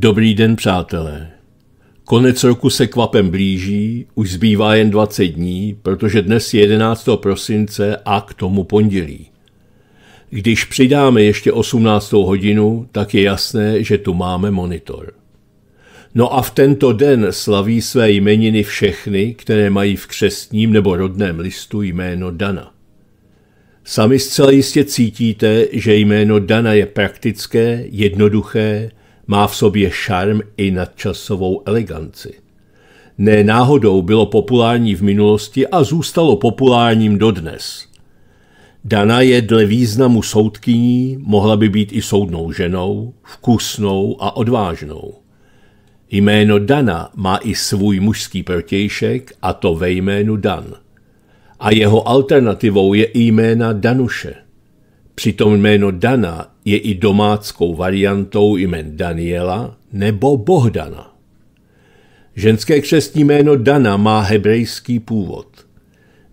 Dobrý den, přátelé. Konec roku se kvapem blíží, už zbývá jen 20 dní, protože dnes je 11. prosince a k tomu pondělí. Když přidáme ještě 18. hodinu, tak je jasné, že tu máme monitor. No a v tento den slaví své jmeniny všechny, které mají v křestním nebo rodném listu jméno Dana. Sami zcela jistě cítíte, že jméno Dana je praktické, jednoduché má v sobě šarm i nadčasovou eleganci. Ne náhodou bylo populární v minulosti a zůstalo populárním dodnes. Dana je dle významu soudkyní, mohla by být i soudnou ženou, vkusnou a odvážnou. Jméno Dana má i svůj mužský protějšek, a to ve jménu Dan. A jeho alternativou je i jména Danuše. Přitom jméno Dana je i domáckou variantou jmen Daniela nebo Bohdana. Ženské křestní jméno Dana má hebrejský původ.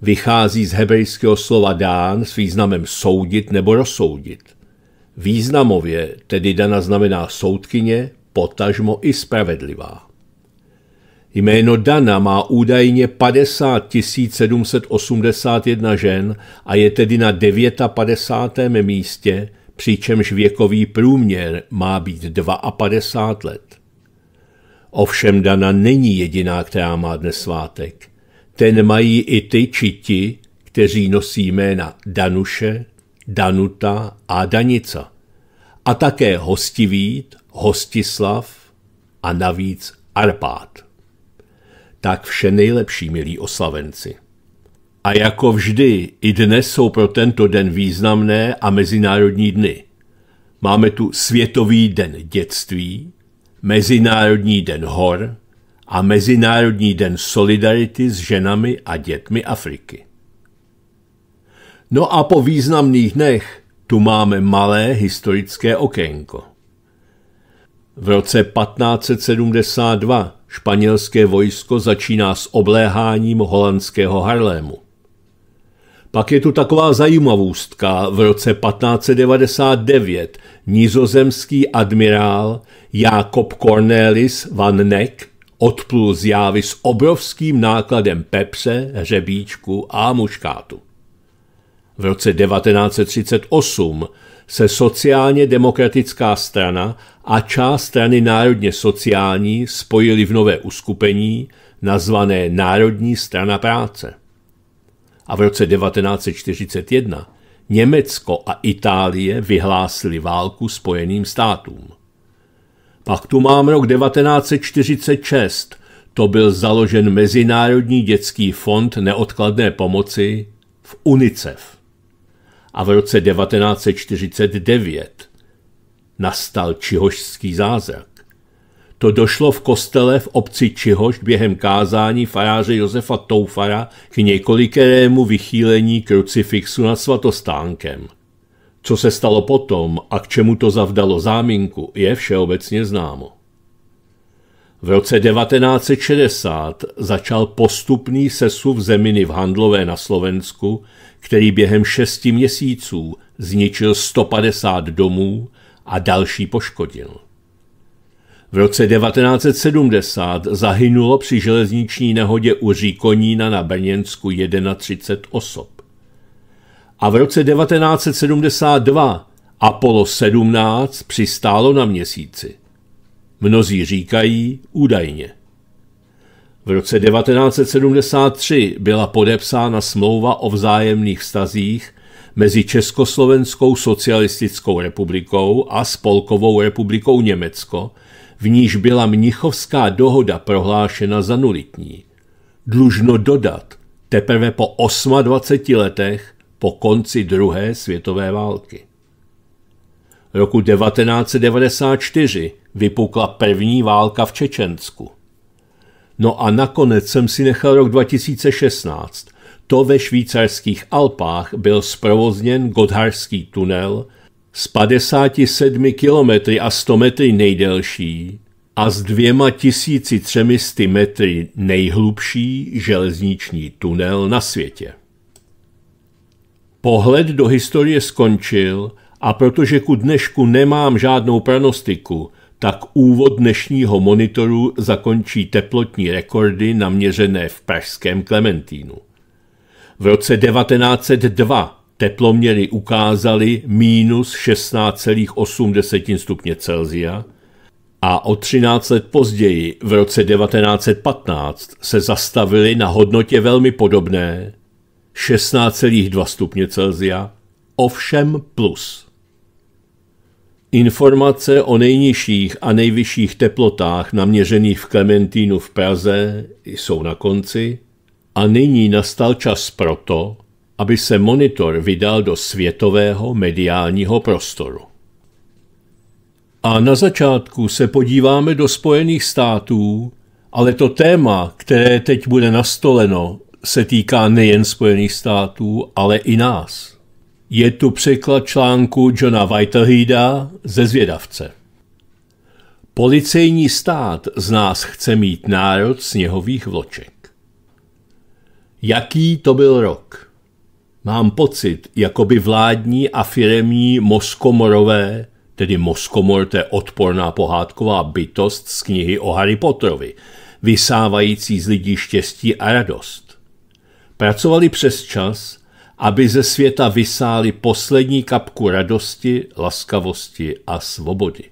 Vychází z hebrejského slova dán s významem soudit nebo rozsoudit. Významově tedy Dana znamená soudkyně, potažmo i spravedlivá. Jméno Dana má údajně 50 781 žen a je tedy na 59. místě, přičemž věkový průměr má být 52 let. Ovšem Dana není jediná, která má dnes svátek. Ten mají i ty či ti, kteří nosí jména Danuše, Danuta a Danica. A také Hostivít, Hostislav a navíc Arpát. Tak vše nejlepší, milí oslavenci. A jako vždy, i dnes jsou pro tento den významné a mezinárodní dny. Máme tu Světový den dětství, Mezinárodní den hor a Mezinárodní den solidarity s ženami a dětmi Afriky. No a po významných dnech tu máme malé historické okénko. V roce 1572 španělské vojsko začíná s obléháním holandského Harlému. Pak je tu taková zajímavostka. V roce 1599 nizozemský admirál Jakob Cornelis van Neck odplul z jávy s obrovským nákladem pepře, hřebíčku a muškátu. V roce 1938 se sociálně demokratická strana a část strany národně sociální spojili v nové uskupení nazvané Národní strana práce a v roce 1941 Německo a Itálie vyhlásili válku Spojeným státům. Pak tu mám rok 1946. To byl založen Mezinárodní dětský fond neodkladné pomoci v UNICEF. A v roce 1949 nastal Čihošský zázrak. To došlo v kostele v obci Čihoš během kázání faráře Josefa Toufara k několikerému vychýlení krucifixu nad svatostánkem. Co se stalo potom a k čemu to zavdalo záminku, je všeobecně známo. V roce 1960 začal postupný sesuv zeminy v Handlové na Slovensku, který během šesti měsíců zničil 150 domů a další poškodil. V roce 1970 zahynulo při železniční nehodě u Říkonína na Brněnsku 31 osob. A v roce 1972 Apollo 17 přistálo na měsíci. Mnozí říkají údajně. V roce 1973 byla podepsána smlouva o vzájemných vztazích mezi Československou socialistickou republikou a Spolkovou republikou Německo – v níž byla mnichovská dohoda prohlášena za nulitní. Dlužno dodat, teprve po 28 letech po konci druhé světové války. Roku 1994 vypukla první válka v Čečensku. No a nakonec jsem si nechal rok 2016. To ve švýcarských Alpách byl zprovozněn Godharský tunel, s 57 kilometry a 100 metry nejdelší a s dvěma tisíci třemisty metry nejhlubší železniční tunel na světě. Pohled do historie skončil a protože ku dnešku nemám žádnou pranostiku, tak úvod dnešního monitoru zakončí teplotní rekordy naměřené v pražském Klementínu. V roce 1902 teploměry ukázaly minus 16,8 stupně Celzia a o 13 let později, v roce 1915, se zastavily na hodnotě velmi podobné 16,2 stupně Celzia, ovšem plus. Informace o nejnižších a nejvyšších teplotách naměřených v Klementínu v Praze jsou na konci a nyní nastal čas proto, aby se monitor vydal do světového mediálního prostoru. A na začátku se podíváme do Spojených států, ale to téma, které teď bude nastoleno, se týká nejen Spojených států, ale i nás. Je tu překlad článku Johna Whiteheada ze Zvědavce. Policejní stát z nás chce mít národ sněhových vloček. Jaký to byl rok? Mám pocit, jako by vládní a firemní moskomorové, tedy moskomor to je odporná pohádková bytost z knihy o Harry Potterovi, vysávající z lidí štěstí a radost. Pracovali přes čas, aby ze světa vysáli poslední kapku radosti, laskavosti a svobody.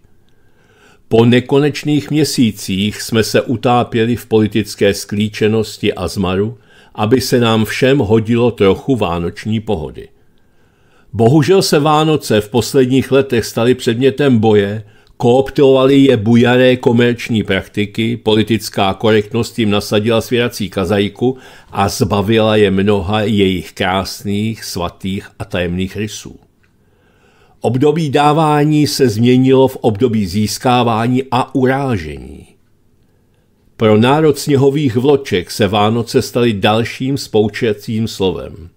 Po nekonečných měsících jsme se utápěli v politické sklíčenosti a zmaru, aby se nám všem hodilo trochu vánoční pohody. Bohužel se Vánoce v posledních letech staly předmětem boje, kooptovaly je bujaré komerční praktiky, politická korektnost jim nasadila svěrací kazajku a zbavila je mnoha jejich krásných, svatých a tajemných rysů. Období dávání se změnilo v období získávání a urážení. Pro národ sněhových vloček se Vánoce staly dalším spoučecím slovem.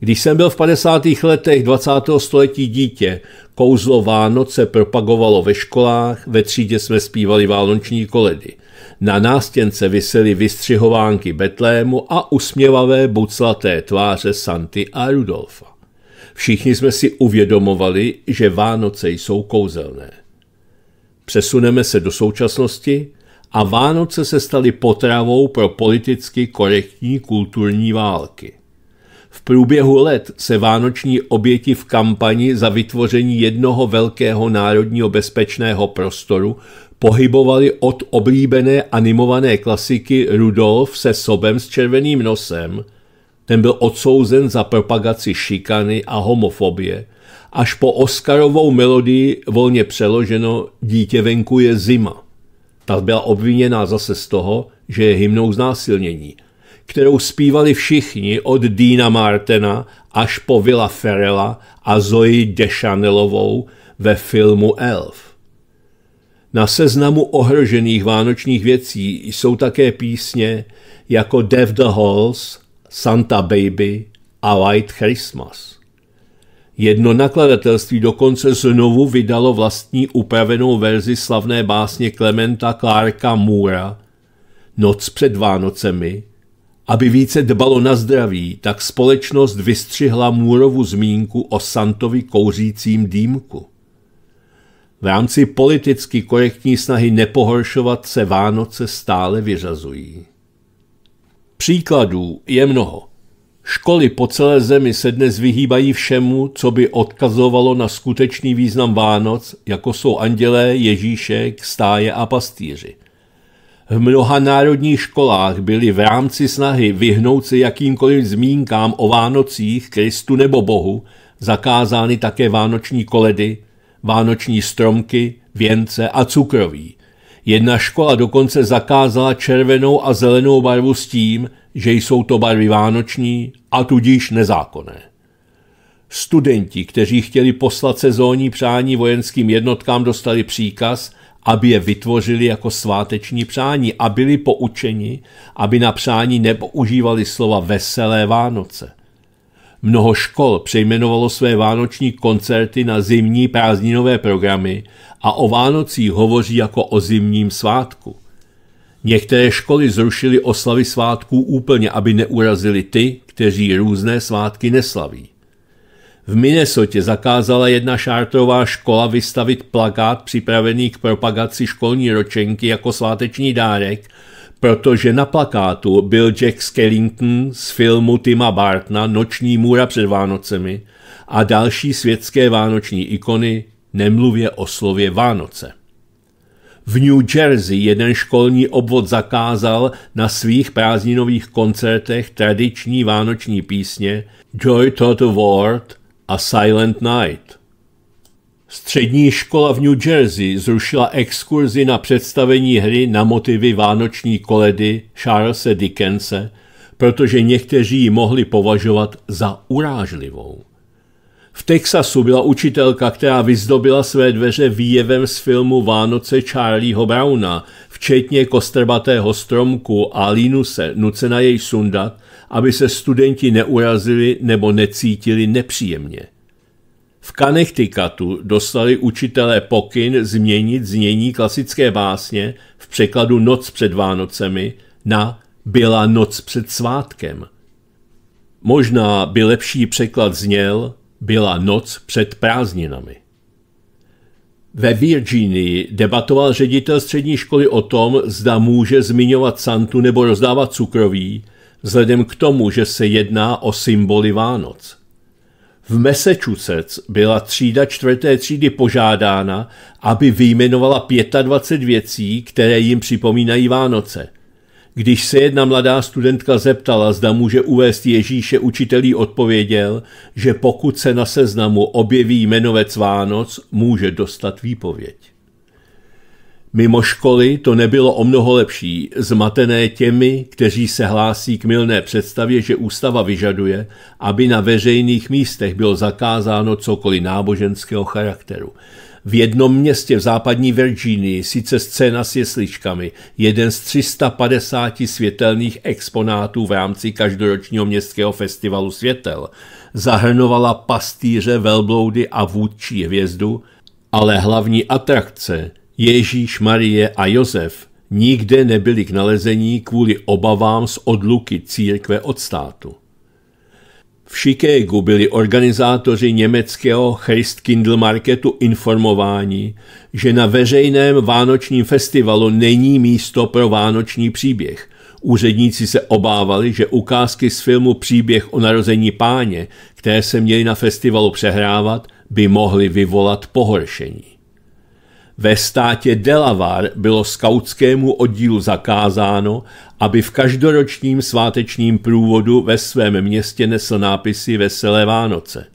Když jsem byl v 50. letech 20. století dítě, kouzlo Vánoc propagovalo ve školách, ve třídě jsme zpívali vánoční koledy. Na nástěnce visely vystřihovánky Betlému a usměvavé buclaté tváře Santy a Rudolfa. Všichni jsme si uvědomovali, že Vánoce jsou kouzelné. Přesuneme se do současnosti a Vánoce se staly potravou pro politicky korektní kulturní války. V průběhu let se vánoční oběti v kampani za vytvoření jednoho velkého národního bezpečného prostoru pohybovali od oblíbené animované klasiky Rudolf se sobem s červeným nosem, ten byl odsouzen za propagaci šikany a homofobie, až po Oscarovou melodii volně přeloženo Dítě venku je zima. Ta byla obviněná zase z toho, že je hymnou znásilnění, kterou zpívali všichni od Dina Martena až po Vila Ferela a Zoe Deschanelovou ve filmu Elf. Na seznamu ohrožených vánočních věcí jsou také písně jako Dev the Halls, Santa Baby a White Christmas. Jedno nakladatelství dokonce znovu vydalo vlastní upravenou verzi slavné básně Klementa Clarka Moora Noc před Vánocemi. Aby více dbalo na zdraví, tak společnost vystřihla Moorovu zmínku o Santovi kouřícím dýmku. V rámci politicky korektní snahy nepohoršovat se Vánoce stále vyřazují. Příkladů je mnoho. Školy po celé zemi se dnes vyhýbají všemu, co by odkazovalo na skutečný význam Vánoc, jako jsou andělé, Ježíšek, stáje a pastýři. V mnoha národních školách byly v rámci snahy vyhnout se jakýmkoliv zmínkám o Vánocích, Kristu nebo Bohu zakázány také vánoční koledy, vánoční stromky, věnce a cukroví. Jedna škola dokonce zakázala červenou a zelenou barvu s tím, že jsou to barvy vánoční a tudíž nezákonné. Studenti, kteří chtěli poslat sezónní přání vojenským jednotkám, dostali příkaz, aby je vytvořili jako sváteční přání a byli poučeni, aby na přání nepoužívali slova veselé Vánoce. Mnoho škol přejmenovalo své vánoční koncerty na zimní prázdninové programy a o Vánocích hovoří jako o zimním svátku. Některé školy zrušily oslavy svátků úplně, aby neurazili ty, kteří různé svátky neslaví. V Minnesotě zakázala jedna šártová škola vystavit plakát připravený k propagaci školní ročenky jako sváteční dárek, protože na plakátu byl Jack Skellington z filmu Tima Bartna Noční můra před Vánocemi a další světské vánoční ikony, nemluvě o slově Vánoce. V New Jersey jeden školní obvod zakázal na svých prázdninových koncertech tradiční vánoční písně Joy to the World a Silent Night. Střední škola v New Jersey zrušila exkurzi na představení hry na motivy vánoční koledy Charlesa Dickense, protože někteří ji mohli považovat za urážlivou. V Texasu byla učitelka, která vyzdobila své dveře výjevem z filmu Vánoce Charlieho Browna, včetně kostrbatého stromku a línuse nucena jej sundat, aby se studenti neurazili nebo necítili nepříjemně. V Connecticutu dostali učitelé pokyn změnit znění klasické básně v překladu Noc před Vánocemi na Byla noc před svátkem. Možná by lepší překlad zněl byla noc před prázdninami. Ve Virginii debatoval ředitel střední školy o tom, zda může zmiňovat Santu nebo rozdávat cukroví, vzhledem k tomu, že se jedná o symboly Vánoc. V Massachusetts byla třída čtvrté třídy požádána, aby vyjmenovala 25 věcí, které jim připomínají Vánoce. Když se jedna mladá studentka zeptala, zda může uvést Ježíše, učitelí odpověděl, že pokud se na seznamu objeví jmenovec Vánoc, může dostat výpověď. Mimo školy to nebylo o mnoho lepší, zmatené těmi, kteří se hlásí k milné představě, že ústava vyžaduje, aby na veřejných místech bylo zakázáno cokoliv náboženského charakteru – v jednom městě v západní Virginii sice scéna s jesličkami, jeden z 350 světelných exponátů v rámci každoročního městského festivalu světel, zahrnovala pastýře, velbloudy a vůdčí hvězdu, ale hlavní atrakce Ježíš, Marie a Josef nikde nebyly k nalezení kvůli obavám z odluky církve od státu. V Chicagu byli organizátoři německého Christkindlmarketu informováni, že na veřejném vánočním festivalu není místo pro vánoční příběh. Úředníci se obávali, že ukázky z filmu Příběh o narození páně, které se měly na festivalu přehrávat, by mohly vyvolat pohoršení. Ve státě Delaware bylo skautskému oddílu zakázáno, aby v každoročním svátečním průvodu ve svém městě nesl nápisy Veselé Vánoce.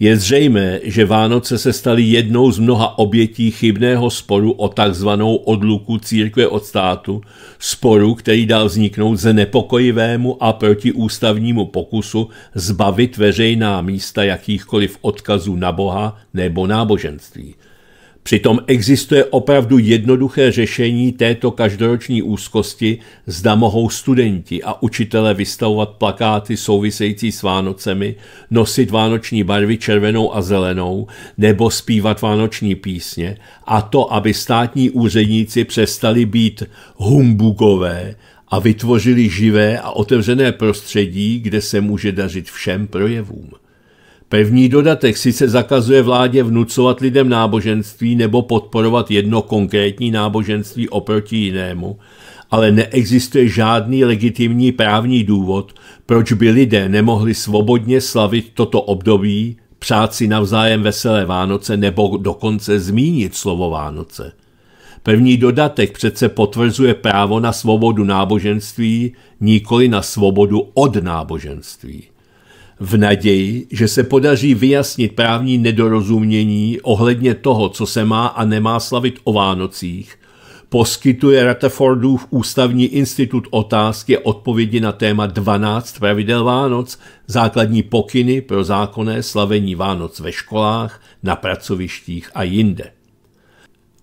Je zřejmé, že Vánoce se staly jednou z mnoha obětí chybného sporu o takzvanou odluku církve od státu, sporu, který dal vzniknout ze nepokojivému a protiústavnímu pokusu zbavit veřejná místa jakýchkoliv odkazů na Boha nebo náboženství – Přitom existuje opravdu jednoduché řešení této každoroční úzkosti, zda mohou studenti a učitele vystavovat plakáty související s Vánocemi, nosit vánoční barvy červenou a zelenou nebo zpívat vánoční písně a to, aby státní úředníci přestali být humbugové a vytvořili živé a otevřené prostředí, kde se může dařit všem projevům. Pevný dodatek sice zakazuje vládě vnucovat lidem náboženství nebo podporovat jedno konkrétní náboženství oproti jinému, ale neexistuje žádný legitimní právní důvod, proč by lidé nemohli svobodně slavit toto období, přát si navzájem veselé Vánoce nebo dokonce zmínit slovo Vánoce. Pevný dodatek přece potvrzuje právo na svobodu náboženství, nikoli na svobodu od náboženství v naději, že se podaří vyjasnit právní nedorozumění ohledně toho, co se má a nemá slavit o Vánocích, poskytuje Rutherfordův ústavní institut otázky odpovědi na téma 12 pravidel Vánoc, základní pokyny pro zákonné slavení Vánoc ve školách, na pracovištích a jinde.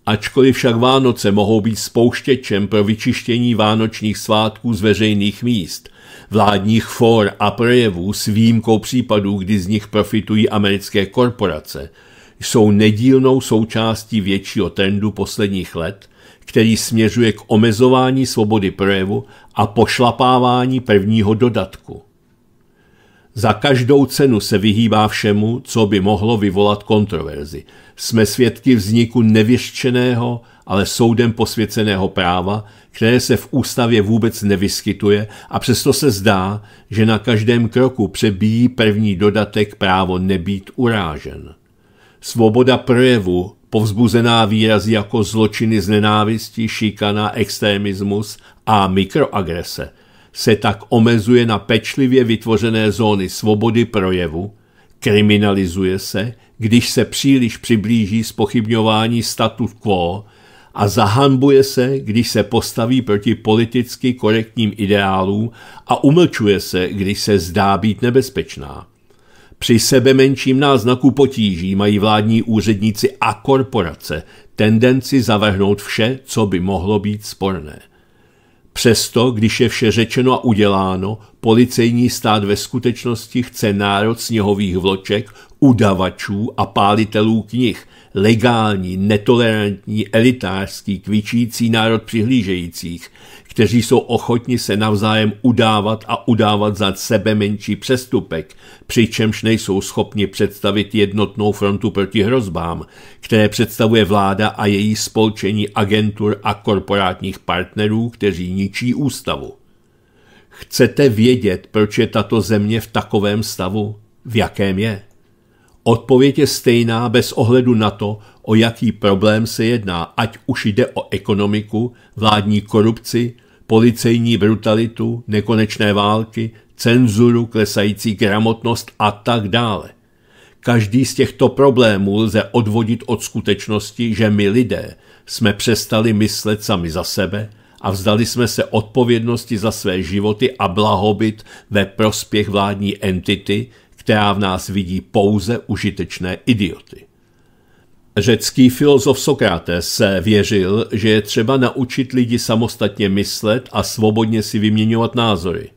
Ačkoliv však Vánoce mohou být spouštěčem pro vyčištění vánočních svátků z veřejných míst, vládních for a projevů s výjimkou případů, kdy z nich profitují americké korporace, jsou nedílnou součástí většího trendu posledních let, který směřuje k omezování svobody projevu a pošlapávání prvního dodatku. Za každou cenu se vyhýbá všemu, co by mohlo vyvolat kontroverzi. Jsme svědky vzniku nevěštěného, ale soudem posvěceného práva, které se v ústavě vůbec nevyskytuje a přesto se zdá, že na každém kroku přebíjí první dodatek právo nebýt urážen. Svoboda projevu, povzbuzená výrazy jako zločiny z nenávisti, šikana, extremismus a mikroagrese – se tak omezuje na pečlivě vytvořené zóny svobody projevu, kriminalizuje se, když se příliš přiblíží spochybňování status quo a zahanbuje se, když se postaví proti politicky korektním ideálům a umlčuje se, když se zdá být nebezpečná. Při sebe menším náznaku potíží mají vládní úředníci a korporace tendenci zavrhnout vše, co by mohlo být sporné. Přesto, když je vše řečeno a uděláno, policejní stát ve skutečnosti chce národ sněhových vloček, udavačů a pálitelů knih, legální, netolerantní, elitářský, kvičící národ přihlížejících, kteří jsou ochotni se navzájem udávat a udávat za sebe menší přestupek, přičemž nejsou schopni představit jednotnou frontu proti hrozbám, které představuje vláda a její spolčení agentur a korporátních partnerů, kteří ničí ústavu. Chcete vědět, proč je tato země v takovém stavu, v jakém je? Odpověď je stejná bez ohledu na to, o jaký problém se jedná, ať už jde o ekonomiku, vládní korupci, policejní brutalitu, nekonečné války, cenzuru, klesající gramotnost a tak dále. Každý z těchto problémů lze odvodit od skutečnosti, že my lidé jsme přestali myslet sami za sebe a vzdali jsme se odpovědnosti za své životy a blahobyt ve prospěch vládní entity, která v nás vidí pouze užitečné idioty. Řecký filozof Sokrates se věřil, že je třeba naučit lidi samostatně myslet a svobodně si vyměňovat názory.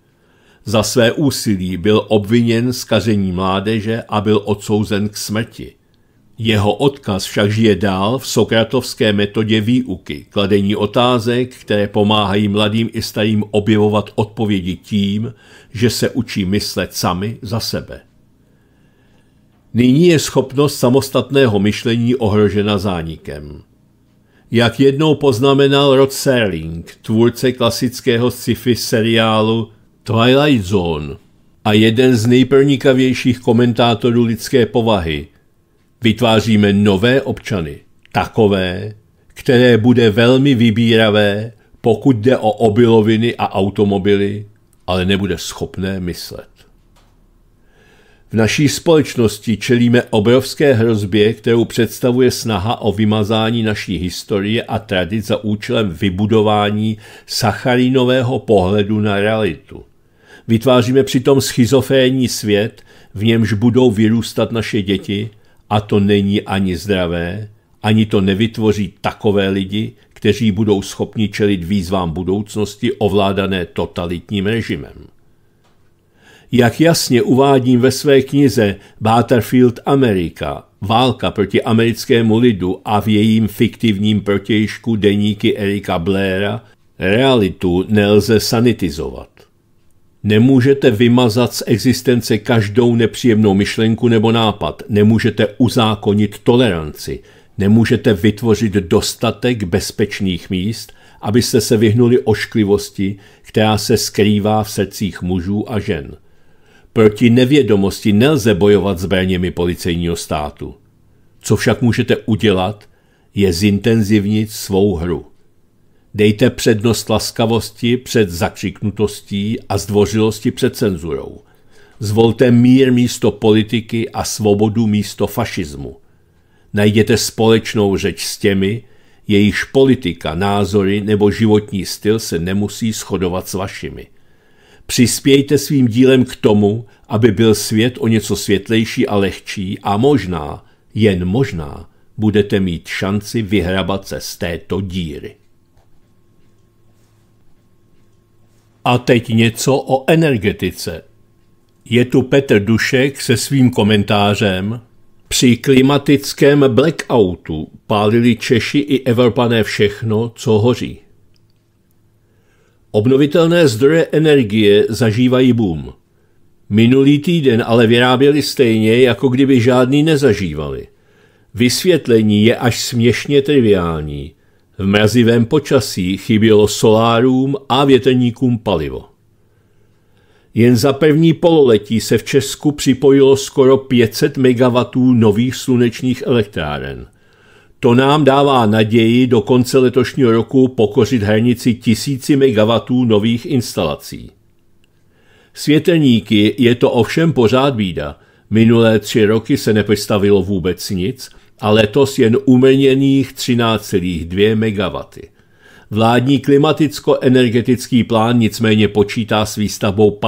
Za své úsilí byl obviněn z kaření mládeže a byl odsouzen k smrti. Jeho odkaz však žije dál v sokratovské metodě výuky, kladení otázek, které pomáhají mladým i starým objevovat odpovědi tím, že se učí myslet sami za sebe. Nyní je schopnost samostatného myšlení ohrožena zánikem. Jak jednou poznamenal Rod Serling, tvůrce klasického sci-fi seriálu Twilight Zone a jeden z nejprnikavějších komentátorů lidské povahy, vytváříme nové občany, takové, které bude velmi vybíravé, pokud jde o obiloviny a automobily, ale nebude schopné myslet. V naší společnosti čelíme obrovské hrozbě, kterou představuje snaha o vymazání naší historie a tradic za účelem vybudování sacharinového pohledu na realitu. Vytváříme přitom schizofrénní svět, v němž budou vyrůstat naše děti a to není ani zdravé, ani to nevytvoří takové lidi, kteří budou schopni čelit výzvám budoucnosti ovládané totalitním režimem jak jasně uvádím ve své knize Battlefield America, válka proti americkému lidu a v jejím fiktivním protějšku deníky Erika Blaira, realitu nelze sanitizovat. Nemůžete vymazat z existence každou nepříjemnou myšlenku nebo nápad, nemůžete uzákonit toleranci, nemůžete vytvořit dostatek bezpečných míst, abyste se vyhnuli ošklivosti, která se skrývá v srdcích mužů a žen – Proti nevědomosti nelze bojovat zbraněmi policejního státu. Co však můžete udělat, je zintenzivnit svou hru. Dejte přednost laskavosti před zakřiknutostí a zdvořilosti před cenzurou. Zvolte mír místo politiky a svobodu místo fašismu. Najděte společnou řeč s těmi, jejichž politika, názory nebo životní styl se nemusí shodovat s vašimi – Přispějte svým dílem k tomu, aby byl svět o něco světlejší a lehčí a možná, jen možná, budete mít šanci vyhrabat se z této díry. A teď něco o energetice. Je tu Petr Dušek se svým komentářem. Při klimatickém blackoutu pálili Češi i Evropané všechno, co hoří. Obnovitelné zdroje energie zažívají boom. Minulý týden ale vyráběli stejně, jako kdyby žádný nezažívali. Vysvětlení je až směšně triviální. V mrazivém počasí chybělo solárům a větrníkům palivo. Jen za první pololetí se v Česku připojilo skoro 500 MW nových slunečních elektráren – to nám dává naději do konce letošního roku pokořit hranici tisíci megawatů nových instalací. Světelníky je to ovšem pořád bída. Minulé tři roky se nepostavilo vůbec nic a letos jen umrněných 13,2 MW. Vládní klimaticko-energetický plán nicméně počítá s výstavbou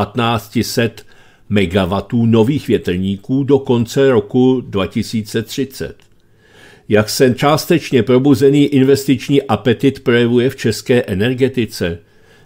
1500 MW nových větrníků do konce roku 2030 jak se částečně probuzený investiční apetit projevuje v české energetice.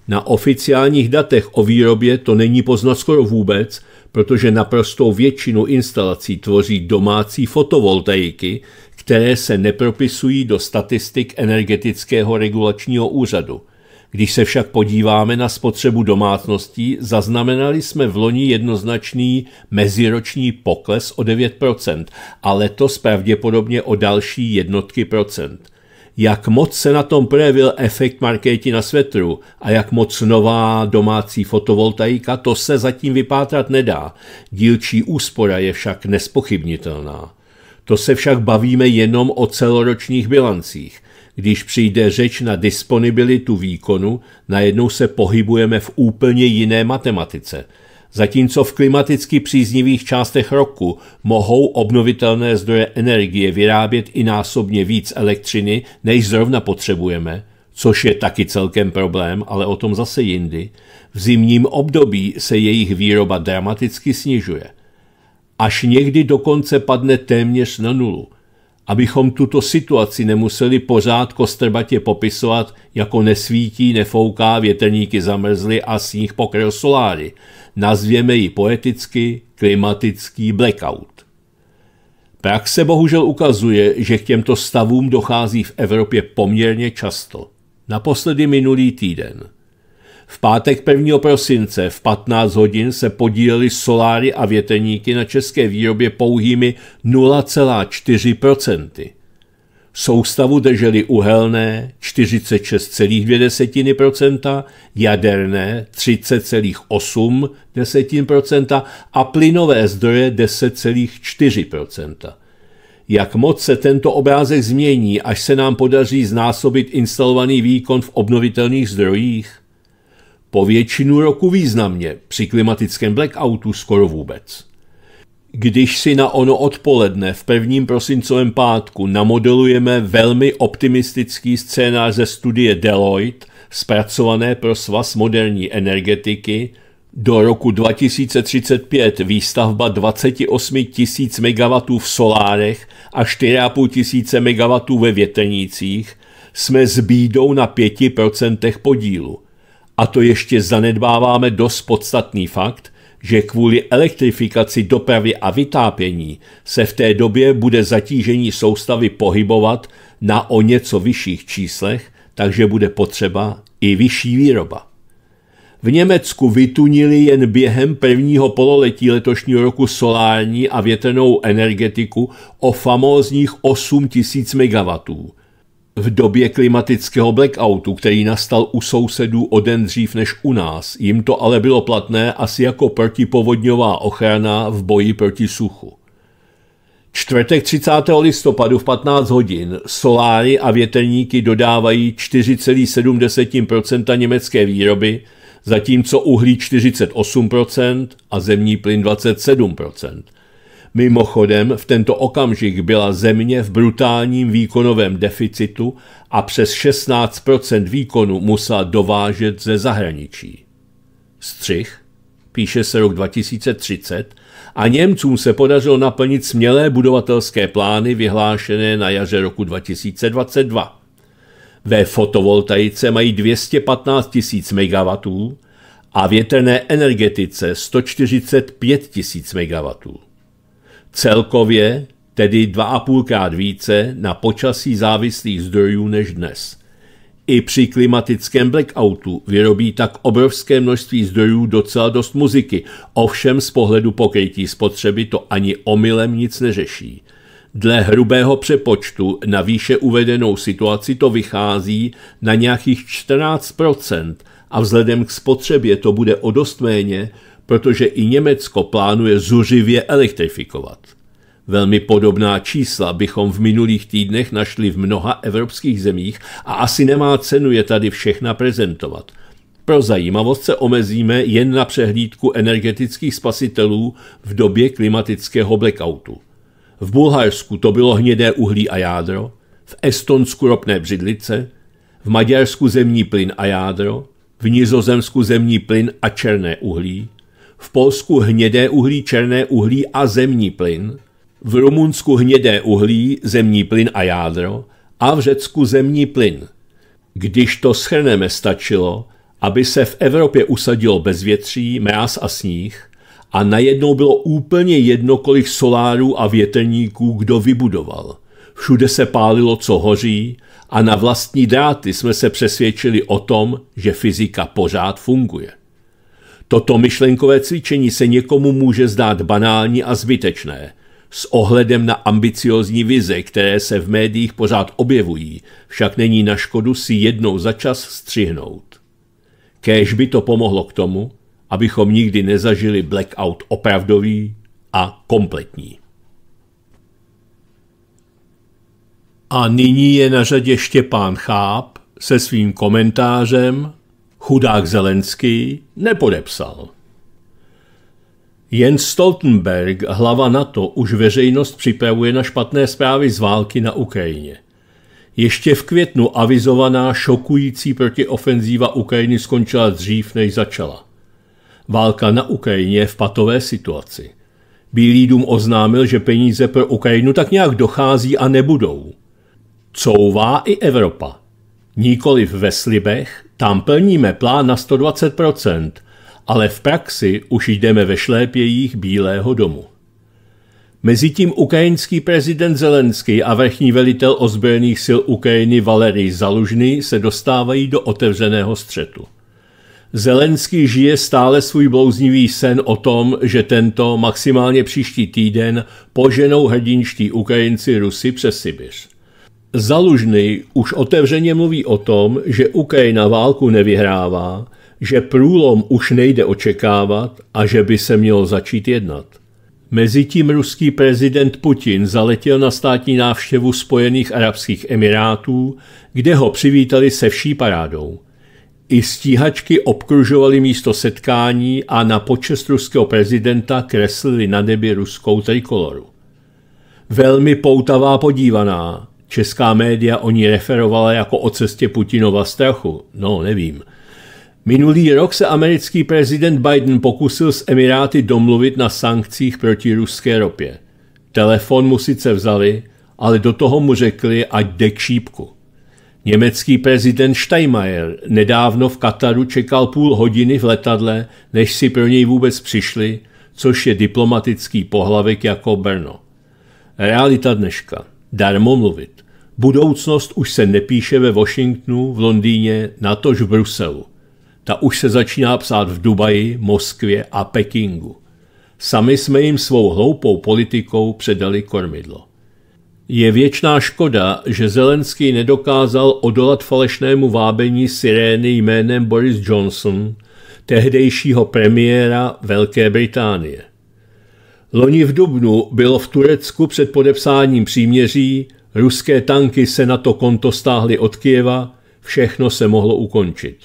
Na oficiálních datech o výrobě to není poznat skoro vůbec, protože naprostou většinu instalací tvoří domácí fotovoltaiky, které se nepropisují do statistik energetického regulačního úřadu – když se však podíváme na spotřebu domácností, zaznamenali jsme v loni jednoznačný meziroční pokles o 9% a letos pravděpodobně o další jednotky procent. Jak moc se na tom projevil efekt markéti na svetru a jak moc nová domácí fotovoltaika, to se zatím vypátrat nedá. Dílčí úspora je však nespochybnitelná. To se však bavíme jenom o celoročních bilancích. Když přijde řeč na disponibilitu výkonu, najednou se pohybujeme v úplně jiné matematice. Zatímco v klimaticky příznivých částech roku mohou obnovitelné zdroje energie vyrábět i násobně víc elektřiny, než zrovna potřebujeme, což je taky celkem problém, ale o tom zase jindy, v zimním období se jejich výroba dramaticky snižuje. Až někdy dokonce padne téměř na nulu – abychom tuto situaci nemuseli pořád kostrbatě popisovat, jako nesvítí, nefouká, větrníky zamrzly a sníh pokryl soláry. Nazvěme ji poeticky klimatický blackout. Praxe bohužel ukazuje, že k těmto stavům dochází v Evropě poměrně často. Naposledy minulý týden – v pátek 1. prosince v 15 hodin se podílely soláry a větrníky na české výrobě pouhými 0,4 Soustavu drželi uhelné 46,2 jaderné 30,8 a plynové zdroje 10,4 jak moc se tento obrázek změní, až se nám podaří znásobit instalovaný výkon v obnovitelných zdrojích? po většinu roku významně, při klimatickém blackoutu skoro vůbec. Když si na ono odpoledne v prvním prosincovém pátku namodelujeme velmi optimistický scénář ze studie Deloitte, zpracované pro svaz moderní energetiky, do roku 2035 výstavba 28 000 MW v solárech a 4,5 tisíce MW ve větrnících, jsme s bídou na 5% podílu a to ještě zanedbáváme dost podstatný fakt, že kvůli elektrifikaci dopravy a vytápění se v té době bude zatížení soustavy pohybovat na o něco vyšších číslech, takže bude potřeba i vyšší výroba. V Německu vytunili jen během prvního pololetí letošního roku solární a větrnou energetiku o famózních 8000 000 MW v době klimatického blackoutu, který nastal u sousedů o den dřív než u nás, jim to ale bylo platné asi jako protipovodňová ochrana v boji proti suchu. Čtvrtek 30. listopadu v 15 hodin soláry a větrníky dodávají 4,7 německé výroby, zatímco uhlí 48 a zemní plyn 27 Mimochodem, v tento okamžik byla země v brutálním výkonovém deficitu a přes 16 výkonu musela dovážet ze zahraničí. Střih, píše se rok 2030, a Němcům se podařilo naplnit smělé budovatelské plány vyhlášené na jaře roku 2022. Ve fotovoltaice mají 215 000 MW a větrné energetice 145 000 MW. Celkově tedy dva a více na počasí závislých zdrojů než dnes. I při klimatickém blackoutu vyrobí tak obrovské množství zdrojů docela dost muziky, ovšem z pohledu pokrytí spotřeby to ani omylem nic neřeší. Dle hrubého přepočtu na výše uvedenou situaci to vychází na nějakých 14 a vzhledem k spotřebě to bude o dost méně, protože i Německo plánuje zuřivě elektrifikovat. Velmi podobná čísla bychom v minulých týdnech našli v mnoha evropských zemích a asi nemá cenu je tady všechna prezentovat. Pro zajímavost se omezíme jen na přehlídku energetických spasitelů v době klimatického blackoutu. V Bulharsku to bylo hnědé uhlí a jádro, v Estonsku ropné břidlice, v Maďarsku zemní plyn a jádro, v Nizozemsku zemní plyn a černé uhlí, v Polsku hnědé uhlí, černé uhlí a zemní plyn, v Rumunsku hnědé uhlí, zemní plyn a jádro a v Řecku zemní plyn. Když to schrneme stačilo, aby se v Evropě usadilo bezvětří, mráz a sníh a najednou bylo úplně jedno, kolik solárů a větrníků kdo vybudoval. Všude se pálilo, co hoří a na vlastní dráty jsme se přesvědčili o tom, že fyzika pořád funguje. Toto myšlenkové cvičení se někomu může zdát banální a zbytečné. S ohledem na ambiciozní vize, které se v médiích pořád objevují, však není na škodu si jednou za čas střihnout. Kéž by to pomohlo k tomu, abychom nikdy nezažili blackout opravdový a kompletní. A nyní je na řadě Štěpán Cháp se svým komentářem Chudák Zelenský nepodepsal. Jens Stoltenberg, hlava NATO, už veřejnost připravuje na špatné zprávy z války na Ukrajině. Ještě v květnu avizovaná šokující protiofenzíva Ukrajiny skončila dřív, než začala. Válka na Ukrajině je v patové situaci. Bílý dům oznámil, že peníze pro Ukrajinu tak nějak dochází a nebudou. Couvá i Evropa. Nikoliv ve slibech, tam plníme plán na 120%, ale v praxi už jdeme ve šlépějích Bílého domu. Mezitím ukrajinský prezident Zelenský a vrchní velitel ozbrojených sil Ukrajiny Valery Zalužny se dostávají do otevřeného střetu. Zelenský žije stále svůj blouznivý sen o tom, že tento maximálně příští týden poženou hrdinští Ukrajinci Rusy přes Sibiř. Zalužný už otevřeně mluví o tom, že Ukrajina válku nevyhrává, že průlom už nejde očekávat a že by se mělo začít jednat. Mezitím ruský prezident Putin zaletěl na státní návštěvu Spojených Arabských Emirátů, kde ho přivítali se vší parádou. I stíhačky obkružovaly místo setkání a na počest ruského prezidenta kreslili na nebi ruskou trikoloru. Velmi poutavá podívaná, Česká média o ní referovala jako o cestě Putinova strachu. No, nevím. Minulý rok se americký prezident Biden pokusil s Emiráty domluvit na sankcích proti ruské ropě. Telefon mu sice vzali, ale do toho mu řekli, ať jde k šípku. Německý prezident Steinmeier nedávno v Kataru čekal půl hodiny v letadle, než si pro něj vůbec přišli, což je diplomatický pohlavek jako Brno. Realita dneška. Darmo mluvit. Budoucnost už se nepíše ve Washingtonu, v Londýně, natož v Bruselu. Ta už se začíná psát v Dubaji, Moskvě a Pekingu. Sami jsme jim svou hloupou politikou předali kormidlo. Je věčná škoda, že Zelenský nedokázal odolat falešnému vábení sirény jménem Boris Johnson, tehdejšího premiéra Velké Británie. Loni v Dubnu bylo v Turecku před podepsáním příměří Ruské tanky se na to konto stáhly od Kyjeva, všechno se mohlo ukončit.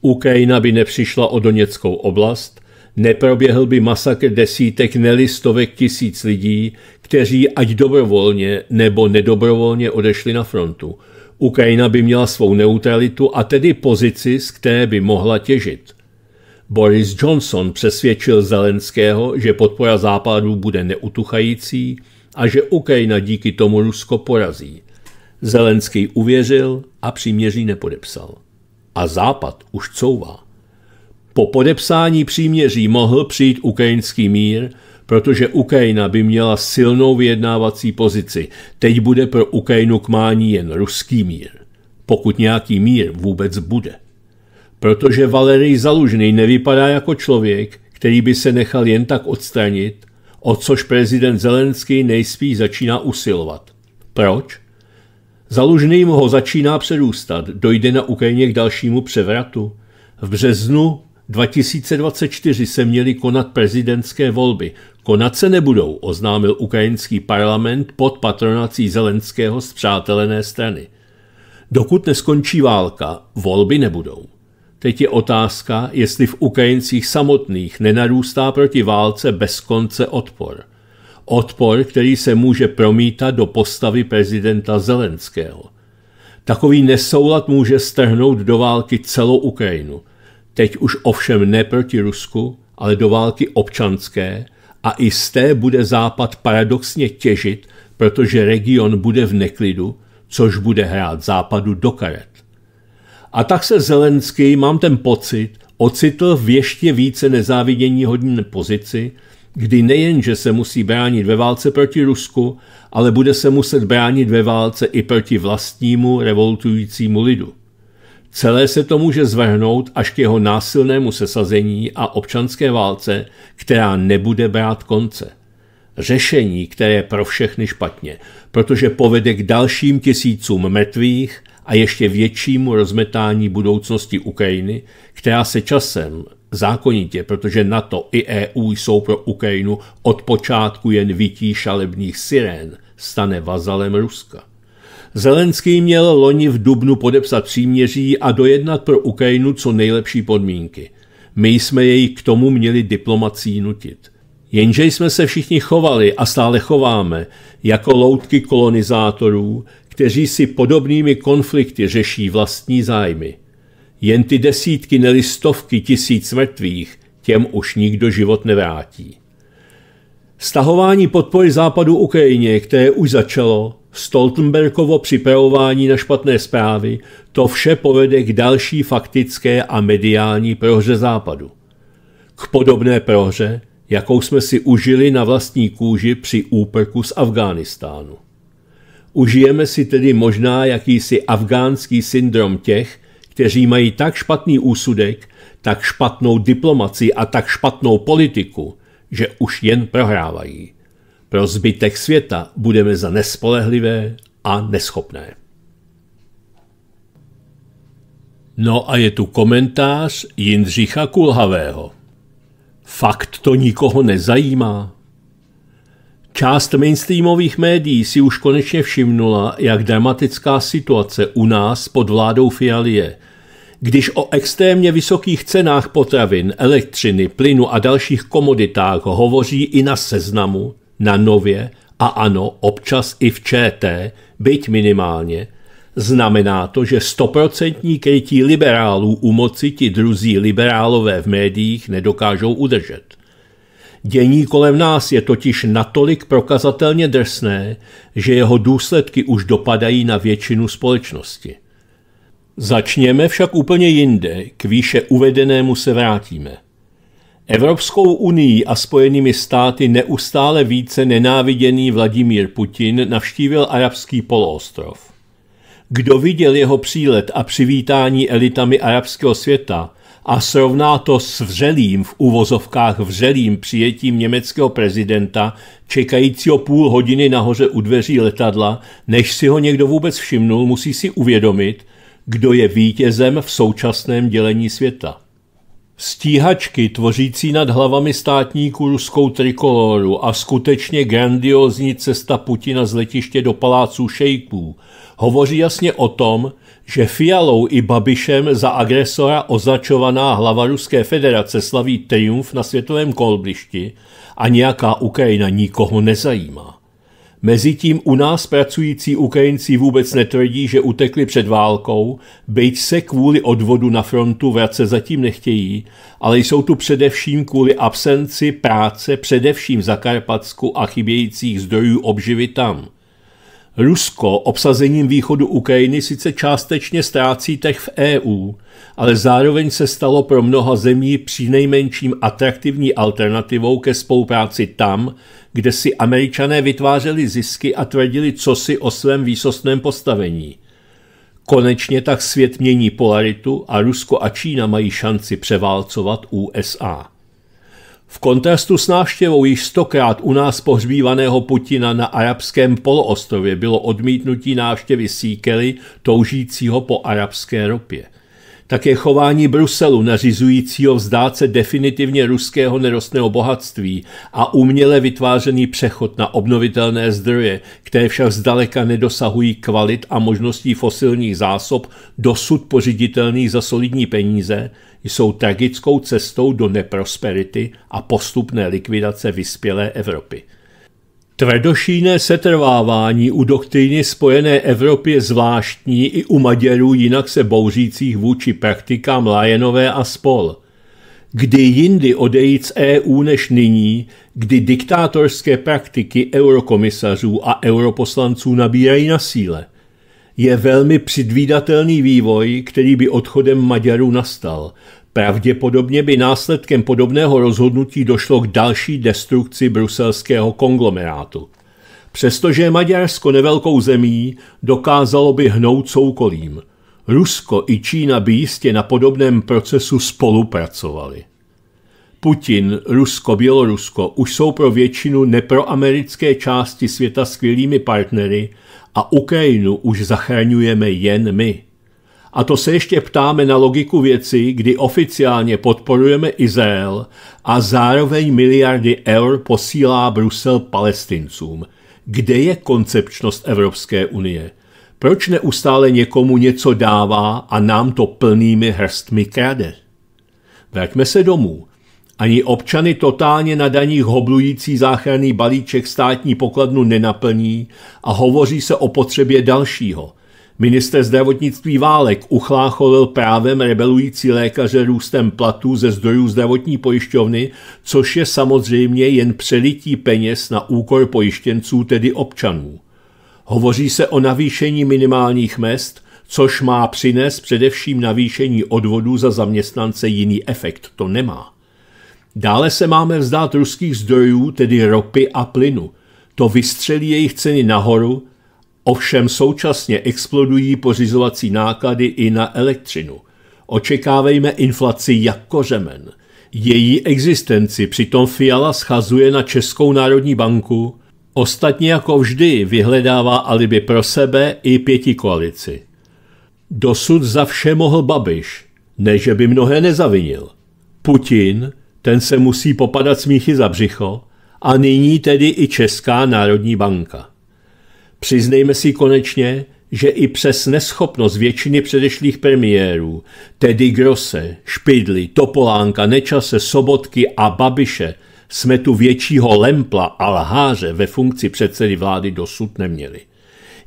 Ukrajina by nepřišla o Doněckou oblast, neproběhl by masakr desítek nelistovek tisíc lidí, kteří ať dobrovolně nebo nedobrovolně odešli na frontu. Ukrajina by měla svou neutralitu a tedy pozici, z které by mohla těžit. Boris Johnson přesvědčil Zelenského, že podpora západu bude neutuchající, a že Ukrajina díky tomu Rusko porazí. Zelenský uvěřil a příměří nepodepsal. A Západ už couvá. Po podepsání příměří mohl přijít ukrajinský mír, protože Ukrajina by měla silnou vyjednávací pozici. Teď bude pro Ukrajinu k mání jen ruský mír. Pokud nějaký mír vůbec bude. Protože Valerij Zalužný nevypadá jako člověk, který by se nechal jen tak odstranit o což prezident Zelenský nejspíš začíná usilovat. Proč? mu ho začíná předůstat, dojde na Ukrajině k dalšímu převratu. V březnu 2024 se měly konat prezidentské volby. Konat se nebudou, oznámil ukrajinský parlament pod patronací Zelenského z přátelené strany. Dokud neskončí válka, volby nebudou. Teď je otázka, jestli v Ukrajincích samotných nenarůstá proti válce bez konce odpor. Odpor, který se může promítat do postavy prezidenta Zelenského. Takový nesoulad může strhnout do války celou Ukrajinu. Teď už ovšem ne proti Rusku, ale do války občanské a i z té bude Západ paradoxně těžit, protože region bude v neklidu, což bude hrát Západu do karet. A tak se Zelenský, mám ten pocit, ocitl v ještě více nezávidění hodin pozici, kdy nejenže se musí bránit ve válce proti Rusku, ale bude se muset bránit ve válce i proti vlastnímu revoltujícímu lidu. Celé se to může zvrhnout až k jeho násilnému sesazení a občanské válce, která nebude brát konce. Řešení, které je pro všechny špatně, protože povede k dalším tisícům mrtvých a ještě většímu rozmetání budoucnosti Ukrajiny, která se časem zákonitě, protože NATO i EU jsou pro Ukrajinu od počátku jen vytí šalebných sirén, stane vazalem Ruska. Zelenský měl loni v Dubnu podepsat příměří a dojednat pro Ukrajinu co nejlepší podmínky. My jsme jej k tomu měli diplomací nutit. Jenže jsme se všichni chovali a stále chováme jako loutky kolonizátorů, kteří si podobnými konflikty řeší vlastní zájmy. Jen ty desítky, neli stovky tisíc mrtvých, těm už nikdo život nevrátí. Stahování podpory západu Ukrajině, které už začalo, Stoltenbergovo připravování na špatné zprávy, to vše povede k další faktické a mediální prohře západu. K podobné prohře, jakou jsme si užili na vlastní kůži při úprku z Afghánistánu. Užijeme si tedy možná jakýsi afgánský syndrom těch, kteří mají tak špatný úsudek, tak špatnou diplomaci a tak špatnou politiku, že už jen prohrávají. Pro zbytek světa budeme za nespolehlivé a neschopné. No a je tu komentář Jindřicha Kulhavého. Fakt to nikoho nezajímá. Část mainstreamových médií si už konečně všimnula, jak dramatická situace u nás pod vládou Fialy je. Když o extrémně vysokých cenách potravin, elektřiny, plynu a dalších komoditách hovoří i na seznamu, na nově a ano, občas i v ČT, byť minimálně, znamená to, že stoprocentní krytí liberálů u moci ti druzí liberálové v médiích nedokážou udržet. Dění kolem nás je totiž natolik prokazatelně drsné, že jeho důsledky už dopadají na většinu společnosti. Začněme však úplně jinde, k výše uvedenému se vrátíme. Evropskou unii a spojenými státy neustále více nenáviděný Vladimír Putin navštívil arabský poloostrov. Kdo viděl jeho přílet a přivítání elitami arabského světa, a srovná to s vřelým, v uvozovkách vřelým přijetím německého prezidenta, čekajícího půl hodiny nahoře u dveří letadla, než si ho někdo vůbec všimnul, musí si uvědomit, kdo je vítězem v současném dělení světa. Stíhačky tvořící nad hlavami státníků ruskou trikoloru a skutečně grandiozní cesta Putina z letiště do paláců šejků hovoří jasně o tom, že Fialou i Babišem za agresora označovaná hlava Ruské federace slaví triumf na světovém kolbišti a nějaká Ukrajina nikoho nezajímá. Mezitím u nás pracující Ukrajinci vůbec netvrdí, že utekli před válkou, byť se kvůli odvodu na frontu vrace zatím nechtějí, ale jsou tu především kvůli absenci práce, především za Karpatsku a chybějících zdrojů obživy tam – Rusko obsazením východu Ukrajiny sice částečně ztrácí tech v EU, ale zároveň se stalo pro mnoha zemí přinejmenším atraktivní alternativou ke spolupráci tam, kde si američané vytvářeli zisky a tvrdili cosi o svém výsostném postavení. Konečně tak svět mění polaritu a Rusko a Čína mají šanci převálcovat USA. V kontrastu s návštěvou již stokrát u nás pohřbívaného Putina na arabském poloostrově bylo odmítnutí návštěvy Sikely, toužícího po arabské ropě. Také chování Bruselu nařizujícího vzdát se definitivně ruského nerostného bohatství a uměle vytvářený přechod na obnovitelné zdroje, které však zdaleka nedosahují kvalit a možností fosilních zásob dosud pořiditelných za solidní peníze, jsou tragickou cestou do neprosperity a postupné likvidace vyspělé Evropy. Tvrdošíné setrvávání u doktríny spojené Evropy je zvláštní i u Maďarů jinak se bouřících vůči praktikám Lajenové a spol. Kdy jindy odejít z EU než nyní, kdy diktátorské praktiky eurokomisařů a europoslanců nabírají na síle – je velmi předvídatelný vývoj, který by odchodem Maďarů nastal. Pravděpodobně by následkem podobného rozhodnutí došlo k další destrukci bruselského konglomerátu. Přestože je Maďarsko nevelkou zemí, dokázalo by hnout soukolím. Rusko i Čína by jistě na podobném procesu spolupracovali. Putin, Rusko, Bělorusko už jsou pro většinu neproamerické části světa skvělými partnery – a Ukrajinu už zachraňujeme jen my. A to se ještě ptáme na logiku věci, kdy oficiálně podporujeme Izrael a zároveň miliardy eur posílá Brusel palestincům. Kde je koncepčnost Evropské unie? Proč neustále někomu něco dává a nám to plnými hrstmi krade? Vraťme se domů. Ani občany totálně na daních hoblující záchranný balíček státní pokladnu nenaplní a hovoří se o potřebě dalšího. Minister zdravotnictví Válek uchlácholil právem rebelující lékaře růstem platů ze zdrojů zdravotní pojišťovny, což je samozřejmě jen přelití peněz na úkor pojištěnců, tedy občanů. Hovoří se o navýšení minimálních mest, což má přinést především navýšení odvodů za zaměstnance jiný efekt. To nemá. Dále se máme vzdát ruských zdrojů, tedy ropy a plynu. To vystřelí jejich ceny nahoru, ovšem současně explodují pořizovací náklady i na elektřinu. Očekávejme inflaci jako řemen. Její existenci přitom Fiala schazuje na Českou národní banku, ostatně jako vždy vyhledává alibi pro sebe i pěti koalici. Dosud za vše mohl Babiš, ne že by mnohé nezavinil. Putin – ten se musí popadat smíchy za břicho, a nyní tedy i Česká národní banka. Přiznejme si konečně, že i přes neschopnost většiny předešlých premiérů, tedy Grosse, Špidly, Topolánka, Nečase, Sobotky a Babiše, jsme tu většího lempla a lháře ve funkci předsedy vlády dosud neměli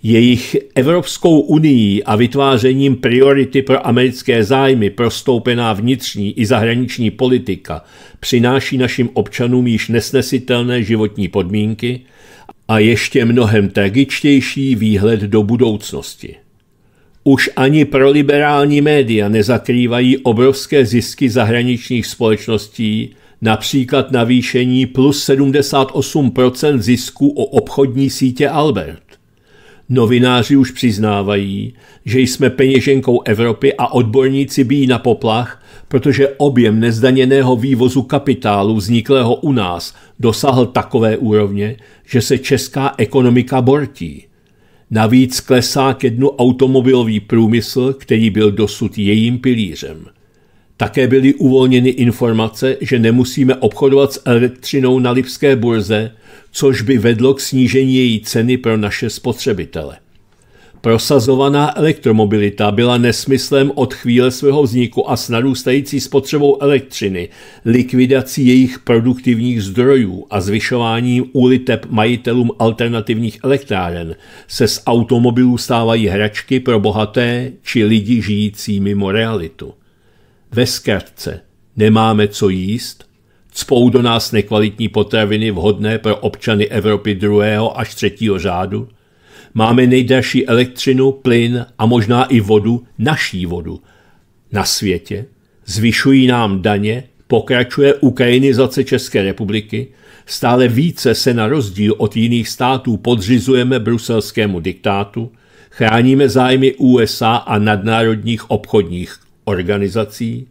jejich Evropskou unii a vytvářením priority pro americké zájmy prostoupená vnitřní i zahraniční politika přináší našim občanům již nesnesitelné životní podmínky a ještě mnohem tragičtější výhled do budoucnosti. Už ani proliberální média nezakrývají obrovské zisky zahraničních společností, například navýšení plus 78% zisku o obchodní sítě Albert. Novináři už přiznávají, že jsme peněženkou Evropy a odborníci bíjí na poplach, protože objem nezdaněného vývozu kapitálu vzniklého u nás dosáhl takové úrovně, že se česká ekonomika bortí. Navíc klesá ke dnu automobilový průmysl, který byl dosud jejím pilířem – také byly uvolněny informace, že nemusíme obchodovat s elektřinou na Lipské burze, což by vedlo k snížení její ceny pro naše spotřebitele. Prosazovaná elektromobilita byla nesmyslem od chvíle svého vzniku a s narůstající spotřebou elektřiny, likvidací jejich produktivních zdrojů a zvyšováním úliteb majitelům alternativních elektráren se z automobilů stávají hračky pro bohaté či lidi žijící mimo realitu ve skratce, nemáme co jíst, cpou do nás nekvalitní potraviny vhodné pro občany Evropy druhého až třetího řádu, máme nejdražší elektřinu, plyn a možná i vodu, naší vodu, na světě, zvyšují nám daně, pokračuje ukrajinizace České republiky, stále více se na rozdíl od jiných států podřizujeme bruselskému diktátu, chráníme zájmy USA a nadnárodních obchodních organizací,